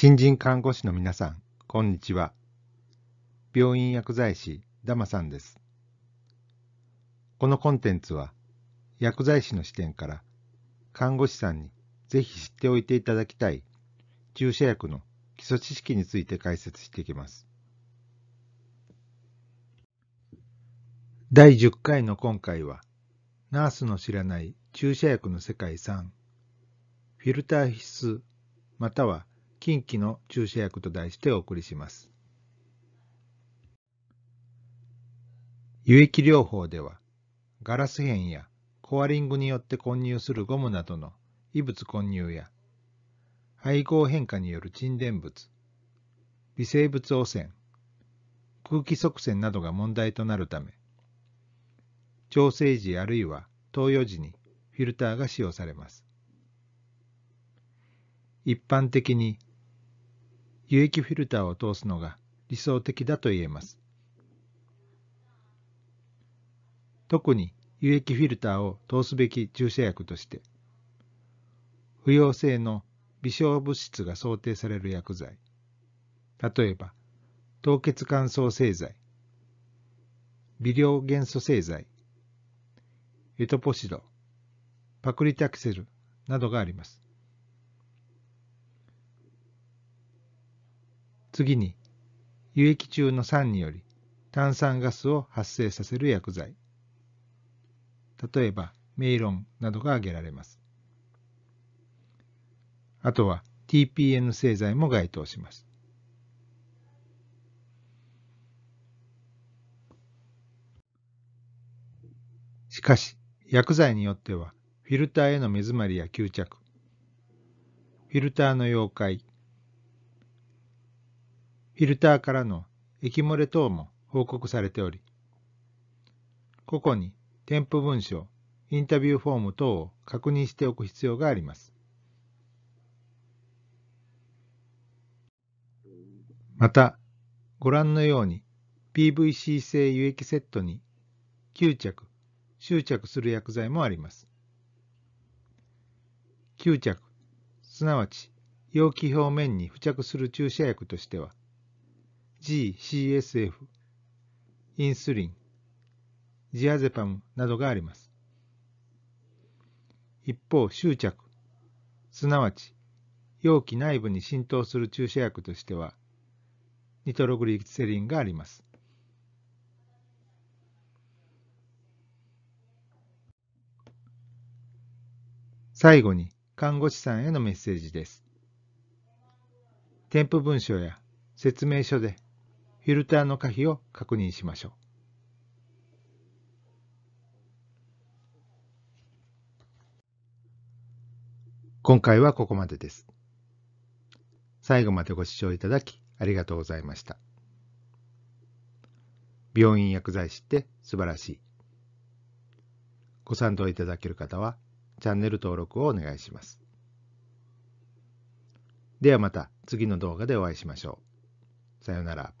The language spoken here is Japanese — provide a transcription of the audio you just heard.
新人看護師の皆さん、こんにちは。病院薬剤師、ダマさんです。このコンテンツは、薬剤師の視点から、看護師さんにぜひ知っておいていただきたい注射薬の基礎知識について解説していきます。第10回の今回は、ナースの知らない注射薬の世界3、フィルター必須、または近畿の注射薬と題してお送りします。輸液療法では、ガラス片やコアリングによって混入するゴムなどの異物混入や、配合変化による沈殿物、微生物汚染、空気塞栓などが問題となるため、調整時あるいは投与時にフィルターが使用されます。一般的に輸液フィルターを通すのが理想的だと言えます。特に輸液フィルターを通すべき注射薬として、不溶性の微小物質が想定される薬剤、例えば凍結乾燥製剤、微量元素製剤、エトポシド、パクリタクセルなどがあります。次に、輸液中の酸により炭酸ガスを発生させる薬剤。例えば、メイロンなどが挙げられます。あとは TPN 製剤も該当します。しかし、薬剤によっては、フィルターへの目詰まりや吸着、フィルターの溶解、フィルターからの液漏れ等も報告されており、個々に添付文書、インタビューフォーム等を確認しておく必要があります。また、ご覧のように PVC 製輸液セットに吸着、執着する薬剤もあります。吸着、すなわち容器表面に付着する注射薬としては、GCSF、インスリン、ジアゼパムなどがあります。一方、執着、すなわち容器内部に浸透する注射薬としては、ニトログリセリンがあります。最後に看護師さんへのメッセージです。添付文書や説明書でフィルターの可否を確認しましょう。今回はここまでです。最後までご視聴いただきありがとうございました。病院薬剤師って素晴らしい。ご賛同いただける方はチャンネル登録をお願いします。ではまた次の動画でお会いしましょう。さようなら。